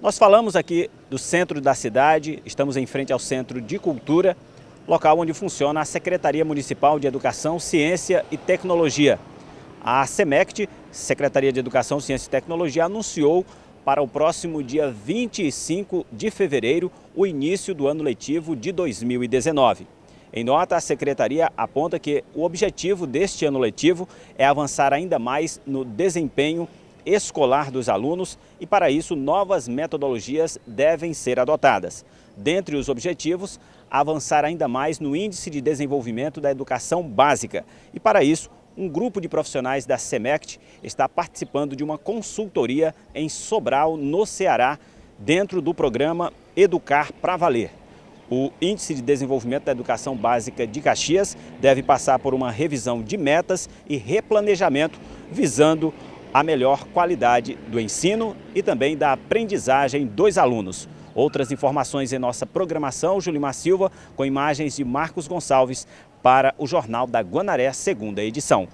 Nós falamos aqui do centro da cidade, estamos em frente ao Centro de Cultura, local onde funciona a Secretaria Municipal de Educação, Ciência e Tecnologia. A SEMECT, Secretaria de Educação, Ciência e Tecnologia, anunciou para o próximo dia 25 de fevereiro o início do ano letivo de 2019. Em nota, a secretaria aponta que o objetivo deste ano letivo é avançar ainda mais no desempenho escolar dos alunos e, para isso, novas metodologias devem ser adotadas. Dentre os objetivos, avançar ainda mais no Índice de Desenvolvimento da Educação Básica e, para isso, um grupo de profissionais da SEMECT está participando de uma consultoria em Sobral, no Ceará, dentro do programa Educar para Valer. O Índice de Desenvolvimento da Educação Básica de Caxias deve passar por uma revisão de metas e replanejamento visando a melhor qualidade do ensino e também da aprendizagem dos alunos. Outras informações em nossa programação, Julimar Silva, com imagens de Marcos Gonçalves para o Jornal da Guanaré, segunda edição.